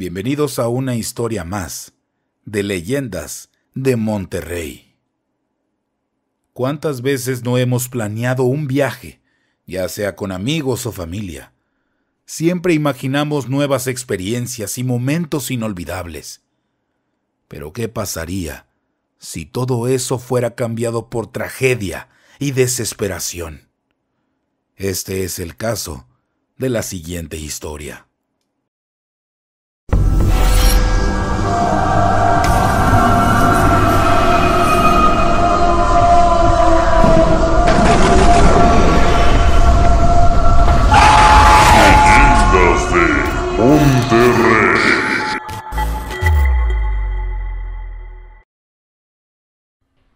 Bienvenidos a una historia más de leyendas de Monterrey. ¿Cuántas veces no hemos planeado un viaje, ya sea con amigos o familia? Siempre imaginamos nuevas experiencias y momentos inolvidables. Pero ¿qué pasaría si todo eso fuera cambiado por tragedia y desesperación? Este es el caso de la siguiente historia.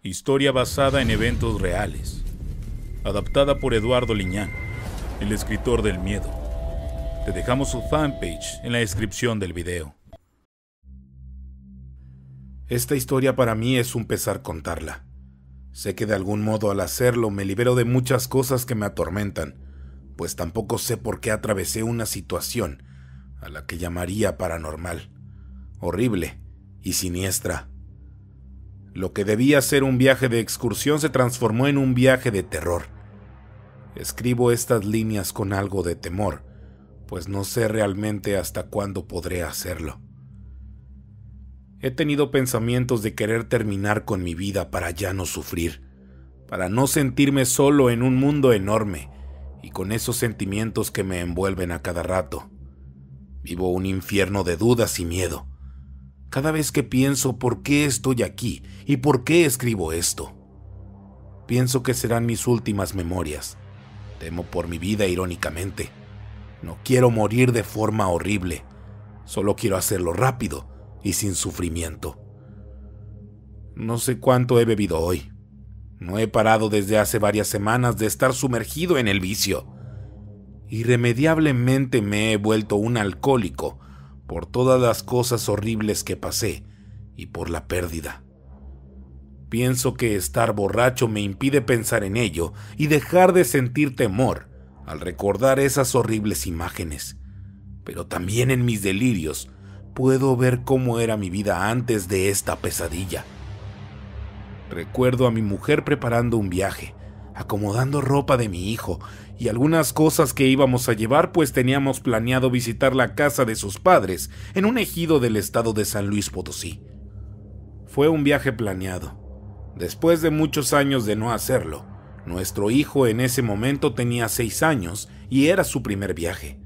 Historia basada en eventos reales. Adaptada por Eduardo Liñán, el escritor del miedo. Te dejamos su fanpage en la descripción del video. Esta historia para mí es un pesar contarla. Sé que de algún modo al hacerlo me libero de muchas cosas que me atormentan, pues tampoco sé por qué atravesé una situación a la que llamaría paranormal, horrible y siniestra. Lo que debía ser un viaje de excursión se transformó en un viaje de terror. Escribo estas líneas con algo de temor, pues no sé realmente hasta cuándo podré hacerlo. He tenido pensamientos de querer terminar con mi vida para ya no sufrir, para no sentirme solo en un mundo enorme y con esos sentimientos que me envuelven a cada rato. Vivo un infierno de dudas y miedo. Cada vez que pienso por qué estoy aquí y por qué escribo esto, pienso que serán mis últimas memorias. Temo por mi vida irónicamente. No quiero morir de forma horrible. Solo quiero hacerlo rápido y sin sufrimiento. No sé cuánto he bebido hoy. No he parado desde hace varias semanas de estar sumergido en el vicio. Irremediablemente me he vuelto un alcohólico por todas las cosas horribles que pasé y por la pérdida. Pienso que estar borracho me impide pensar en ello y dejar de sentir temor al recordar esas horribles imágenes. Pero también en mis delirios puedo ver cómo era mi vida antes de esta pesadilla. Recuerdo a mi mujer preparando un viaje, acomodando ropa de mi hijo y algunas cosas que íbamos a llevar pues teníamos planeado visitar la casa de sus padres en un ejido del estado de San Luis Potosí. Fue un viaje planeado. Después de muchos años de no hacerlo, nuestro hijo en ese momento tenía seis años y era su primer viaje.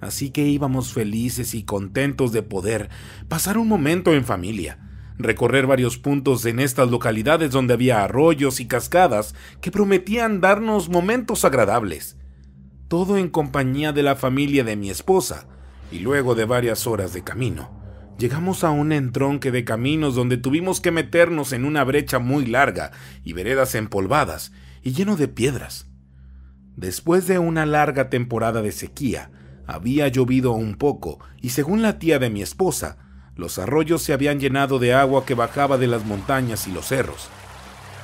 Así que íbamos felices y contentos de poder pasar un momento en familia recorrer varios puntos en estas localidades donde había arroyos y cascadas que prometían darnos momentos agradables. Todo en compañía de la familia de mi esposa, y luego de varias horas de camino, llegamos a un entronque de caminos donde tuvimos que meternos en una brecha muy larga y veredas empolvadas y lleno de piedras. Después de una larga temporada de sequía, había llovido un poco y según la tía de mi esposa, los arroyos se habían llenado de agua que bajaba de las montañas y los cerros.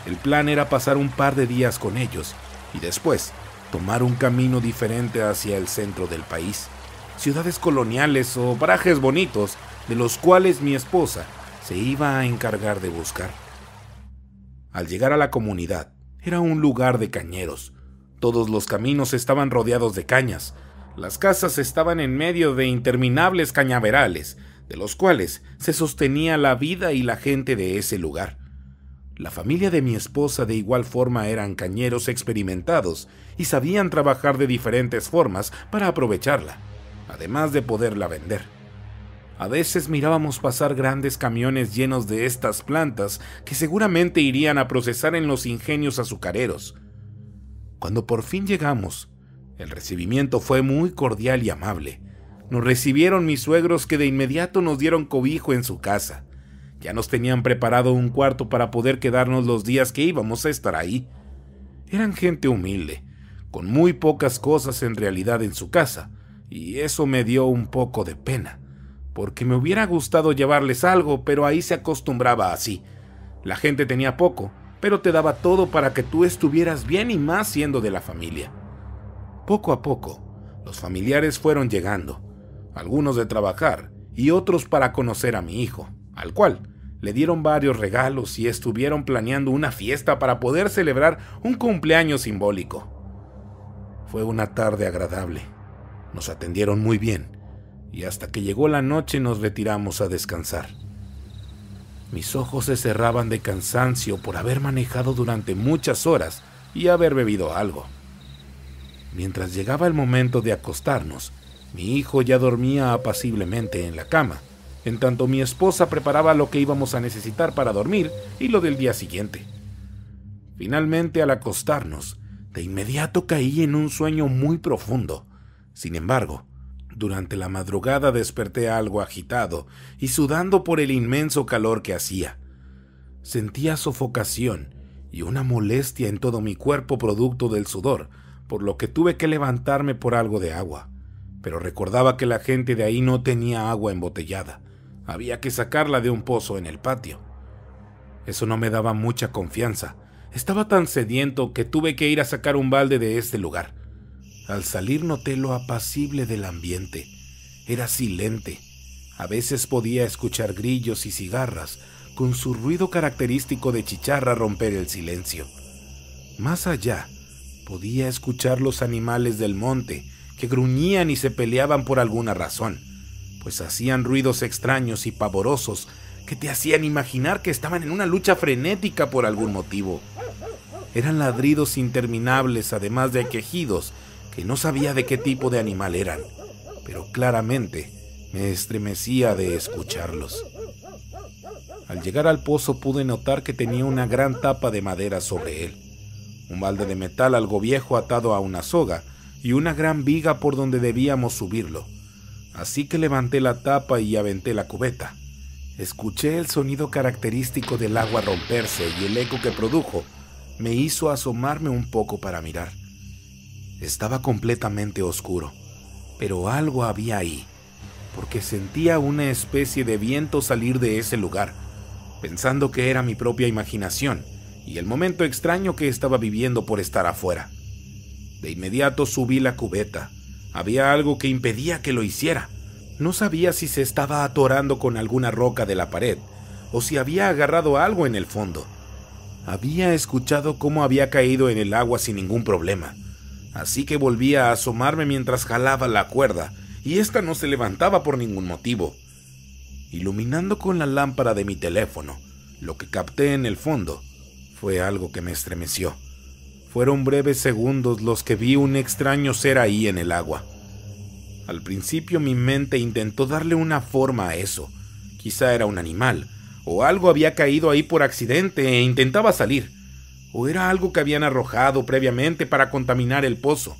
El plan era pasar un par de días con ellos y después tomar un camino diferente hacia el centro del país, ciudades coloniales o parajes bonitos de los cuales mi esposa se iba a encargar de buscar. Al llegar a la comunidad, era un lugar de cañeros. Todos los caminos estaban rodeados de cañas. Las casas estaban en medio de interminables cañaverales de los cuales se sostenía la vida y la gente de ese lugar. La familia de mi esposa de igual forma eran cañeros experimentados y sabían trabajar de diferentes formas para aprovecharla, además de poderla vender. A veces mirábamos pasar grandes camiones llenos de estas plantas que seguramente irían a procesar en los ingenios azucareros. Cuando por fin llegamos, el recibimiento fue muy cordial y amable. Nos recibieron mis suegros que de inmediato nos dieron cobijo en su casa. Ya nos tenían preparado un cuarto para poder quedarnos los días que íbamos a estar ahí. Eran gente humilde, con muy pocas cosas en realidad en su casa, y eso me dio un poco de pena, porque me hubiera gustado llevarles algo, pero ahí se acostumbraba así. La gente tenía poco, pero te daba todo para que tú estuvieras bien y más siendo de la familia. Poco a poco, los familiares fueron llegando, algunos de trabajar y otros para conocer a mi hijo, al cual le dieron varios regalos y estuvieron planeando una fiesta para poder celebrar un cumpleaños simbólico. Fue una tarde agradable. Nos atendieron muy bien y hasta que llegó la noche nos retiramos a descansar. Mis ojos se cerraban de cansancio por haber manejado durante muchas horas y haber bebido algo. Mientras llegaba el momento de acostarnos, mi hijo ya dormía apaciblemente en la cama, en tanto mi esposa preparaba lo que íbamos a necesitar para dormir y lo del día siguiente. Finalmente, al acostarnos, de inmediato caí en un sueño muy profundo. Sin embargo, durante la madrugada desperté algo agitado y sudando por el inmenso calor que hacía. Sentía sofocación y una molestia en todo mi cuerpo producto del sudor, por lo que tuve que levantarme por algo de agua pero recordaba que la gente de ahí no tenía agua embotellada. Había que sacarla de un pozo en el patio. Eso no me daba mucha confianza. Estaba tan sediento que tuve que ir a sacar un balde de este lugar. Al salir noté lo apacible del ambiente. Era silente. A veces podía escuchar grillos y cigarras, con su ruido característico de chicharra romper el silencio. Más allá, podía escuchar los animales del monte, que gruñían y se peleaban por alguna razón, pues hacían ruidos extraños y pavorosos que te hacían imaginar que estaban en una lucha frenética por algún motivo. Eran ladridos interminables, además de quejidos, que no sabía de qué tipo de animal eran, pero claramente me estremecía de escucharlos. Al llegar al pozo pude notar que tenía una gran tapa de madera sobre él, un balde de metal algo viejo atado a una soga, y una gran viga por donde debíamos subirlo. Así que levanté la tapa y aventé la cubeta. Escuché el sonido característico del agua romperse y el eco que produjo me hizo asomarme un poco para mirar. Estaba completamente oscuro, pero algo había ahí, porque sentía una especie de viento salir de ese lugar, pensando que era mi propia imaginación y el momento extraño que estaba viviendo por estar afuera. De inmediato subí la cubeta. Había algo que impedía que lo hiciera. No sabía si se estaba atorando con alguna roca de la pared o si había agarrado algo en el fondo. Había escuchado cómo había caído en el agua sin ningún problema, así que volvía a asomarme mientras jalaba la cuerda, y ésta no se levantaba por ningún motivo. Iluminando con la lámpara de mi teléfono, lo que capté en el fondo fue algo que me estremeció. Fueron breves segundos los que vi un extraño ser ahí en el agua. Al principio mi mente intentó darle una forma a eso. Quizá era un animal, o algo había caído ahí por accidente e intentaba salir, o era algo que habían arrojado previamente para contaminar el pozo.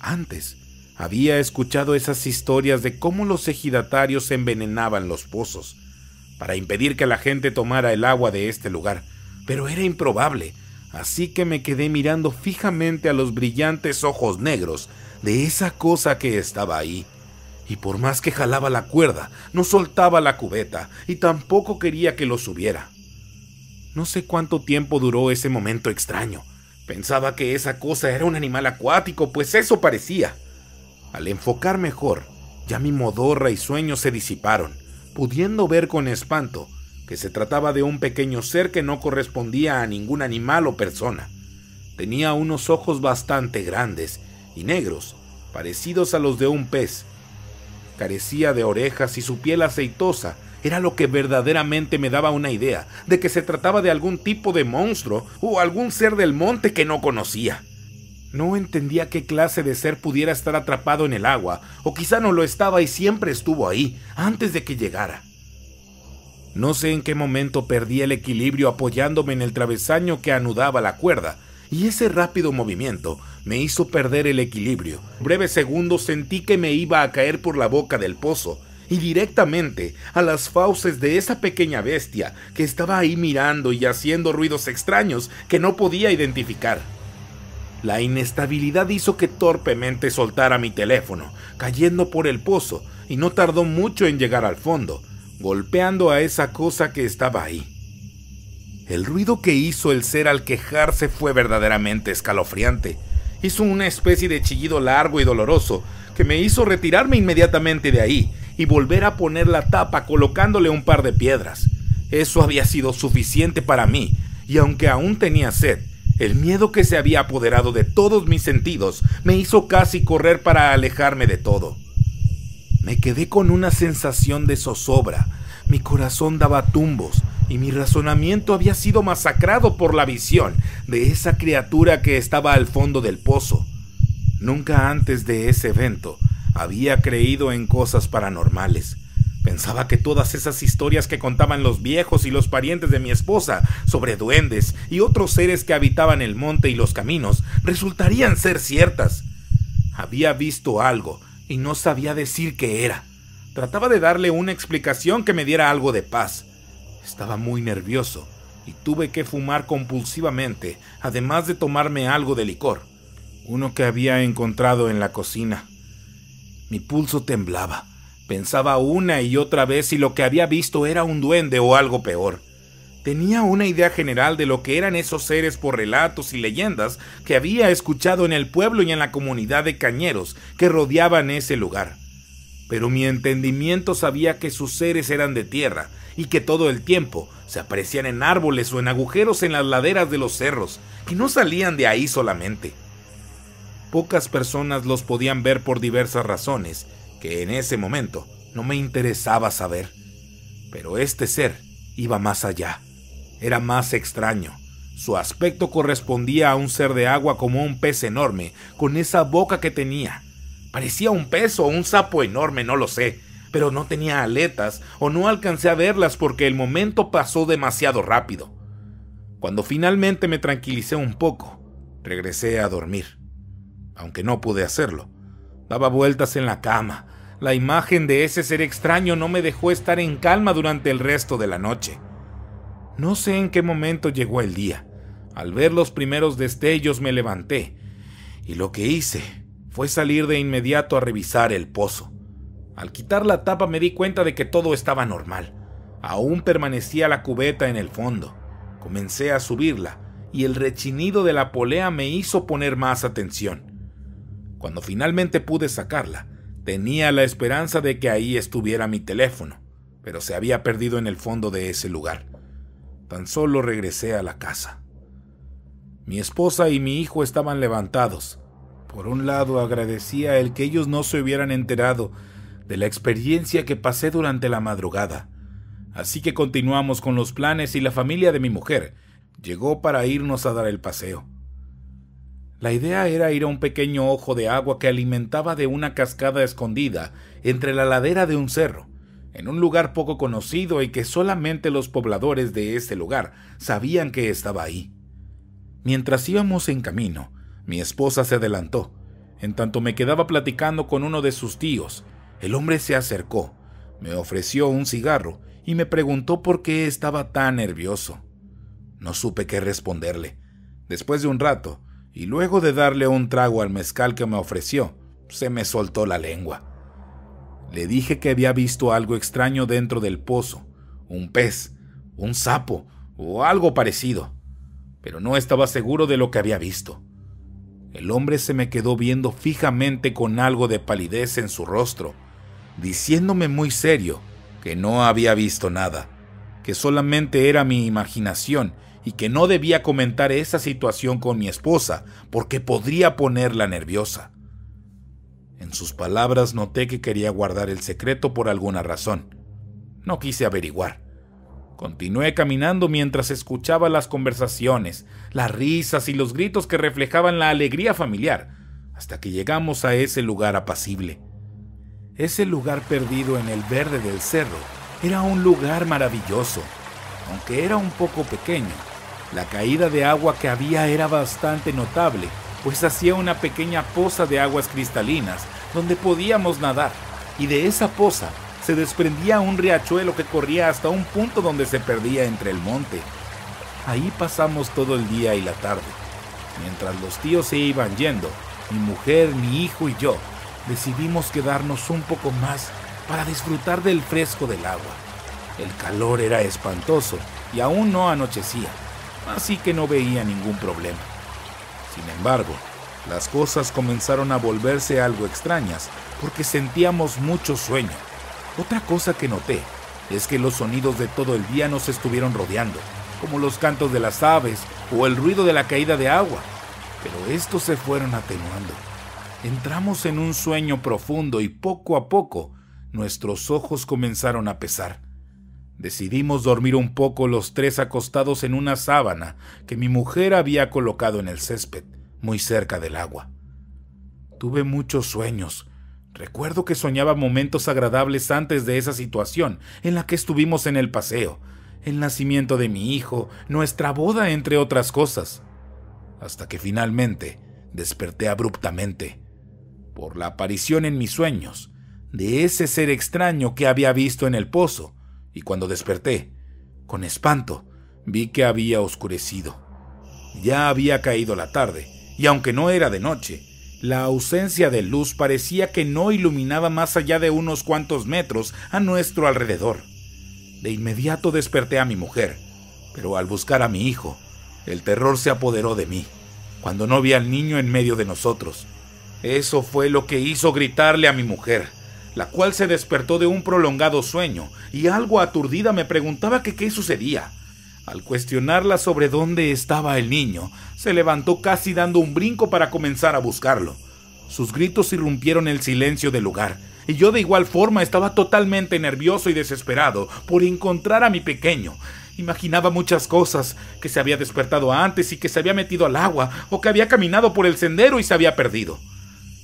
Antes, había escuchado esas historias de cómo los ejidatarios envenenaban los pozos, para impedir que la gente tomara el agua de este lugar, pero era improbable, así que me quedé mirando fijamente a los brillantes ojos negros de esa cosa que estaba ahí. Y por más que jalaba la cuerda, no soltaba la cubeta y tampoco quería que lo subiera. No sé cuánto tiempo duró ese momento extraño. Pensaba que esa cosa era un animal acuático, pues eso parecía. Al enfocar mejor, ya mi modorra y sueño se disiparon, pudiendo ver con espanto que se trataba de un pequeño ser que no correspondía a ningún animal o persona. Tenía unos ojos bastante grandes y negros, parecidos a los de un pez. Carecía de orejas y su piel aceitosa era lo que verdaderamente me daba una idea de que se trataba de algún tipo de monstruo o algún ser del monte que no conocía. No entendía qué clase de ser pudiera estar atrapado en el agua, o quizá no lo estaba y siempre estuvo ahí, antes de que llegara. No sé en qué momento perdí el equilibrio apoyándome en el travesaño que anudaba la cuerda, y ese rápido movimiento me hizo perder el equilibrio. Breves segundos sentí que me iba a caer por la boca del pozo y directamente a las fauces de esa pequeña bestia que estaba ahí mirando y haciendo ruidos extraños que no podía identificar. La inestabilidad hizo que torpemente soltara mi teléfono, cayendo por el pozo, y no tardó mucho en llegar al fondo golpeando a esa cosa que estaba ahí. El ruido que hizo el ser al quejarse fue verdaderamente escalofriante. Hizo una especie de chillido largo y doloroso que me hizo retirarme inmediatamente de ahí y volver a poner la tapa colocándole un par de piedras. Eso había sido suficiente para mí, y aunque aún tenía sed, el miedo que se había apoderado de todos mis sentidos me hizo casi correr para alejarme de todo. Me quedé con una sensación de zozobra. Mi corazón daba tumbos y mi razonamiento había sido masacrado por la visión de esa criatura que estaba al fondo del pozo. Nunca antes de ese evento había creído en cosas paranormales. Pensaba que todas esas historias que contaban los viejos y los parientes de mi esposa sobre duendes y otros seres que habitaban el monte y los caminos resultarían ser ciertas. Había visto algo y no sabía decir qué era. Trataba de darle una explicación que me diera algo de paz. Estaba muy nervioso y tuve que fumar compulsivamente, además de tomarme algo de licor, uno que había encontrado en la cocina. Mi pulso temblaba. Pensaba una y otra vez si lo que había visto era un duende o algo peor. Tenía una idea general de lo que eran esos seres por relatos y leyendas que había escuchado en el pueblo y en la comunidad de cañeros que rodeaban ese lugar. Pero mi entendimiento sabía que sus seres eran de tierra y que todo el tiempo se aparecían en árboles o en agujeros en las laderas de los cerros, Y no salían de ahí solamente. Pocas personas los podían ver por diversas razones, que en ese momento no me interesaba saber. Pero este ser iba más allá era más extraño. Su aspecto correspondía a un ser de agua como un pez enorme, con esa boca que tenía. Parecía un pez o un sapo enorme, no lo sé, pero no tenía aletas o no alcancé a verlas porque el momento pasó demasiado rápido. Cuando finalmente me tranquilicé un poco, regresé a dormir, aunque no pude hacerlo. Daba vueltas en la cama. La imagen de ese ser extraño no me dejó estar en calma durante el resto de la noche. No sé en qué momento llegó el día. Al ver los primeros destellos me levanté y lo que hice fue salir de inmediato a revisar el pozo. Al quitar la tapa me di cuenta de que todo estaba normal. Aún permanecía la cubeta en el fondo. Comencé a subirla y el rechinido de la polea me hizo poner más atención. Cuando finalmente pude sacarla, tenía la esperanza de que ahí estuviera mi teléfono, pero se había perdido en el fondo de ese lugar. Tan solo regresé a la casa. Mi esposa y mi hijo estaban levantados. Por un lado agradecía el que ellos no se hubieran enterado de la experiencia que pasé durante la madrugada. Así que continuamos con los planes y la familia de mi mujer llegó para irnos a dar el paseo. La idea era ir a un pequeño ojo de agua que alimentaba de una cascada escondida entre la ladera de un cerro en un lugar poco conocido y que solamente los pobladores de ese lugar sabían que estaba ahí. Mientras íbamos en camino, mi esposa se adelantó. En tanto me quedaba platicando con uno de sus tíos, el hombre se acercó, me ofreció un cigarro y me preguntó por qué estaba tan nervioso. No supe qué responderle. Después de un rato, y luego de darle un trago al mezcal que me ofreció, se me soltó la lengua. Le dije que había visto algo extraño dentro del pozo, un pez, un sapo o algo parecido, pero no estaba seguro de lo que había visto. El hombre se me quedó viendo fijamente con algo de palidez en su rostro, diciéndome muy serio que no había visto nada, que solamente era mi imaginación y que no debía comentar esa situación con mi esposa porque podría ponerla nerviosa. En sus palabras noté que quería guardar el secreto por alguna razón. No quise averiguar. Continué caminando mientras escuchaba las conversaciones, las risas y los gritos que reflejaban la alegría familiar, hasta que llegamos a ese lugar apacible. Ese lugar perdido en el verde del cerro era un lugar maravilloso, aunque era un poco pequeño. La caída de agua que había era bastante notable pues hacía una pequeña poza de aguas cristalinas donde podíamos nadar, y de esa poza se desprendía un riachuelo que corría hasta un punto donde se perdía entre el monte. Ahí pasamos todo el día y la tarde. Mientras los tíos se iban yendo, mi mujer, mi hijo y yo decidimos quedarnos un poco más para disfrutar del fresco del agua. El calor era espantoso y aún no anochecía, así que no veía ningún problema. Sin embargo, las cosas comenzaron a volverse algo extrañas porque sentíamos mucho sueño. Otra cosa que noté es que los sonidos de todo el día nos estuvieron rodeando, como los cantos de las aves o el ruido de la caída de agua, pero estos se fueron atenuando. Entramos en un sueño profundo y poco a poco nuestros ojos comenzaron a pesar. Decidimos dormir un poco los tres acostados en una sábana que mi mujer había colocado en el césped, muy cerca del agua. Tuve muchos sueños. Recuerdo que soñaba momentos agradables antes de esa situación en la que estuvimos en el paseo, el nacimiento de mi hijo, nuestra boda, entre otras cosas. Hasta que finalmente desperté abruptamente por la aparición en mis sueños de ese ser extraño que había visto en el pozo y cuando desperté, con espanto, vi que había oscurecido. Ya había caído la tarde, y aunque no era de noche, la ausencia de luz parecía que no iluminaba más allá de unos cuantos metros a nuestro alrededor. De inmediato desperté a mi mujer, pero al buscar a mi hijo, el terror se apoderó de mí, cuando no vi al niño en medio de nosotros. Eso fue lo que hizo gritarle a mi mujer la cual se despertó de un prolongado sueño y algo aturdida me preguntaba que qué sucedía. Al cuestionarla sobre dónde estaba el niño, se levantó casi dando un brinco para comenzar a buscarlo. Sus gritos irrumpieron el silencio del lugar, y yo de igual forma estaba totalmente nervioso y desesperado por encontrar a mi pequeño. Imaginaba muchas cosas, que se había despertado antes y que se había metido al agua, o que había caminado por el sendero y se había perdido.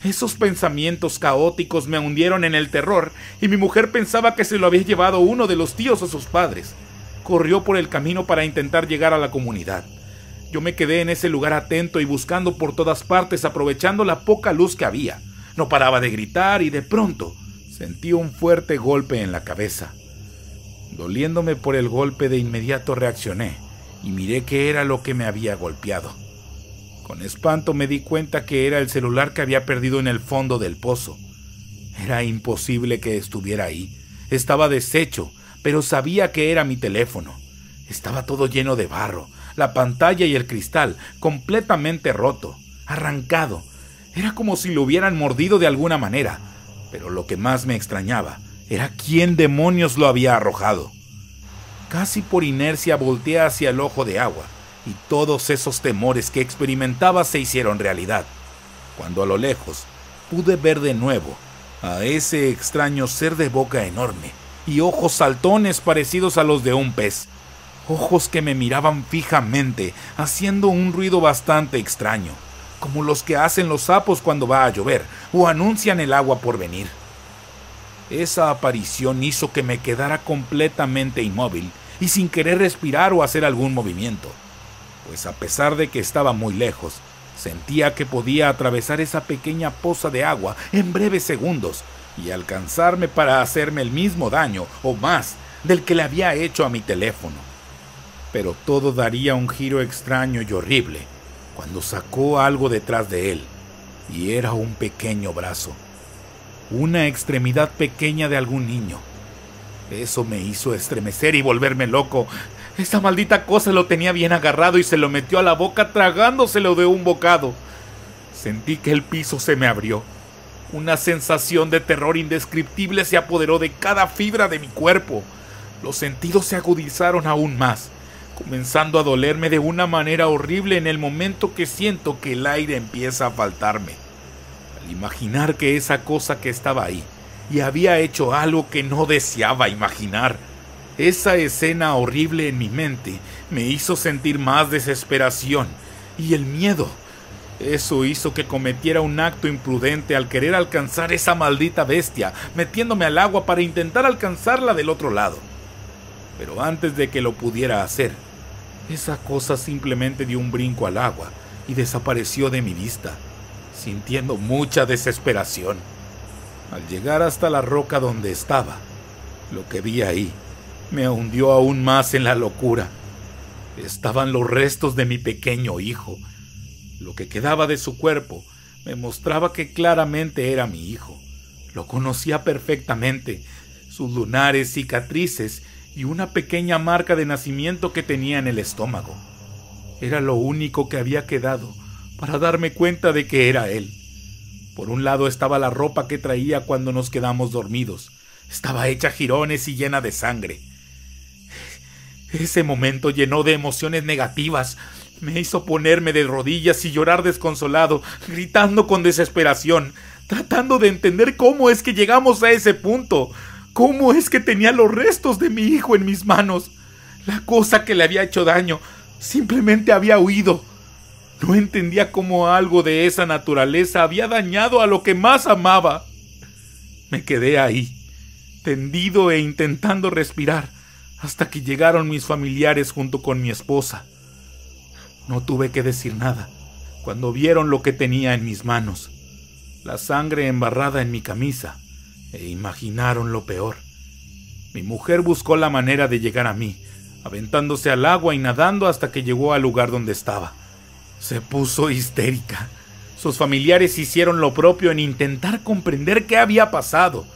Esos pensamientos caóticos me hundieron en el terror y mi mujer pensaba que se lo había llevado uno de los tíos a sus padres. Corrió por el camino para intentar llegar a la comunidad. Yo me quedé en ese lugar atento y buscando por todas partes aprovechando la poca luz que había. No paraba de gritar y de pronto sentí un fuerte golpe en la cabeza. Doliéndome por el golpe de inmediato reaccioné y miré qué era lo que me había golpeado. Con espanto me di cuenta que era el celular que había perdido en el fondo del pozo. Era imposible que estuviera ahí. Estaba deshecho, pero sabía que era mi teléfono. Estaba todo lleno de barro, la pantalla y el cristal completamente roto, arrancado. Era como si lo hubieran mordido de alguna manera. Pero lo que más me extrañaba era quién demonios lo había arrojado. Casi por inercia volteé hacia el ojo de agua y todos esos temores que experimentaba se hicieron realidad, cuando a lo lejos pude ver de nuevo a ese extraño ser de boca enorme y ojos saltones parecidos a los de un pez, ojos que me miraban fijamente, haciendo un ruido bastante extraño, como los que hacen los sapos cuando va a llover o anuncian el agua por venir. Esa aparición hizo que me quedara completamente inmóvil y sin querer respirar o hacer algún movimiento pues a pesar de que estaba muy lejos, sentía que podía atravesar esa pequeña poza de agua en breves segundos y alcanzarme para hacerme el mismo daño o más del que le había hecho a mi teléfono. Pero todo daría un giro extraño y horrible cuando sacó algo detrás de él, y era un pequeño brazo, una extremidad pequeña de algún niño. Eso me hizo estremecer y volverme loco, esta maldita cosa lo tenía bien agarrado y se lo metió a la boca tragándoselo de un bocado. Sentí que el piso se me abrió. Una sensación de terror indescriptible se apoderó de cada fibra de mi cuerpo. Los sentidos se agudizaron aún más, comenzando a dolerme de una manera horrible en el momento que siento que el aire empieza a faltarme. Al imaginar que esa cosa que estaba ahí y había hecho algo que no deseaba imaginar, esa escena horrible en mi mente me hizo sentir más desesperación y el miedo. Eso hizo que cometiera un acto imprudente al querer alcanzar esa maldita bestia, metiéndome al agua para intentar alcanzarla del otro lado. Pero antes de que lo pudiera hacer, esa cosa simplemente dio un brinco al agua y desapareció de mi vista, sintiendo mucha desesperación. Al llegar hasta la roca donde estaba, lo que vi ahí me hundió aún más en la locura. Estaban los restos de mi pequeño hijo. Lo que quedaba de su cuerpo me mostraba que claramente era mi hijo. Lo conocía perfectamente, sus lunares, cicatrices y una pequeña marca de nacimiento que tenía en el estómago. Era lo único que había quedado para darme cuenta de que era él. Por un lado estaba la ropa que traía cuando nos quedamos dormidos. Estaba hecha jirones y llena de sangre. Ese momento llenó de emociones negativas. Me hizo ponerme de rodillas y llorar desconsolado, gritando con desesperación, tratando de entender cómo es que llegamos a ese punto, cómo es que tenía los restos de mi hijo en mis manos. La cosa que le había hecho daño, simplemente había huido. No entendía cómo algo de esa naturaleza había dañado a lo que más amaba. Me quedé ahí, tendido e intentando respirar hasta que llegaron mis familiares junto con mi esposa. No tuve que decir nada cuando vieron lo que tenía en mis manos, la sangre embarrada en mi camisa, e imaginaron lo peor. Mi mujer buscó la manera de llegar a mí, aventándose al agua y nadando hasta que llegó al lugar donde estaba. Se puso histérica. Sus familiares hicieron lo propio en intentar comprender qué había pasado.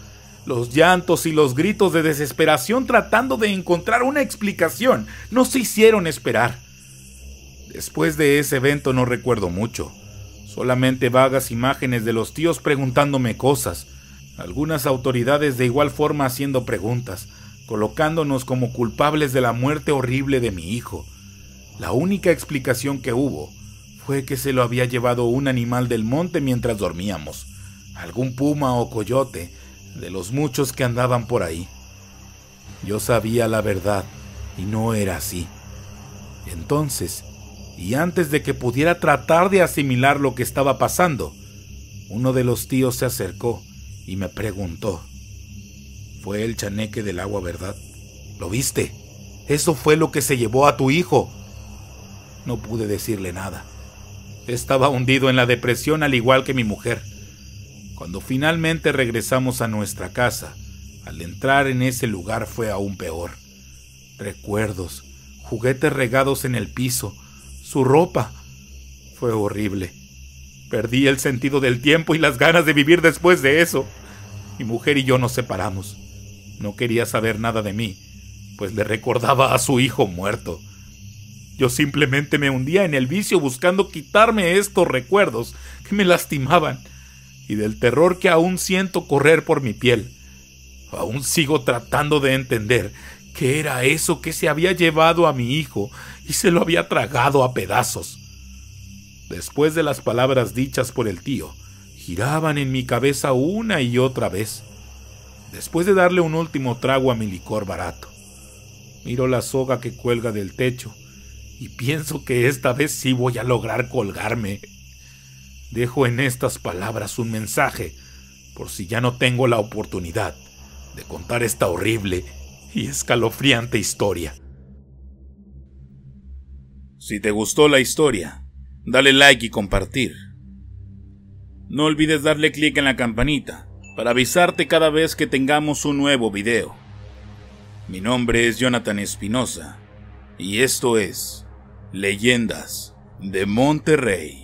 Los llantos y los gritos de desesperación tratando de encontrar una explicación no se hicieron esperar. Después de ese evento no recuerdo mucho, solamente vagas imágenes de los tíos preguntándome cosas, algunas autoridades de igual forma haciendo preguntas, colocándonos como culpables de la muerte horrible de mi hijo. La única explicación que hubo fue que se lo había llevado un animal del monte mientras dormíamos, algún puma o coyote, de los muchos que andaban por ahí. Yo sabía la verdad y no era así. Entonces, y antes de que pudiera tratar de asimilar lo que estaba pasando, uno de los tíos se acercó y me preguntó. Fue el chaneque del agua, ¿verdad? ¿Lo viste? Eso fue lo que se llevó a tu hijo. No pude decirle nada. Estaba hundido en la depresión al igual que mi mujer. Cuando finalmente regresamos a nuestra casa, al entrar en ese lugar fue aún peor. Recuerdos, juguetes regados en el piso, su ropa. Fue horrible. Perdí el sentido del tiempo y las ganas de vivir después de eso. Mi mujer y yo nos separamos. No quería saber nada de mí, pues le recordaba a su hijo muerto. Yo simplemente me hundía en el vicio buscando quitarme estos recuerdos que me lastimaban y del terror que aún siento correr por mi piel. Aún sigo tratando de entender qué era eso que se había llevado a mi hijo y se lo había tragado a pedazos. Después de las palabras dichas por el tío, giraban en mi cabeza una y otra vez, después de darle un último trago a mi licor barato. Miro la soga que cuelga del techo y pienso que esta vez sí voy a lograr colgarme dejo en estas palabras un mensaje, por si ya no tengo la oportunidad de contar esta horrible y escalofriante historia. Si te gustó la historia, dale like y compartir. No olvides darle clic en la campanita para avisarte cada vez que tengamos un nuevo video. Mi nombre es Jonathan Espinosa y esto es Leyendas de Monterrey.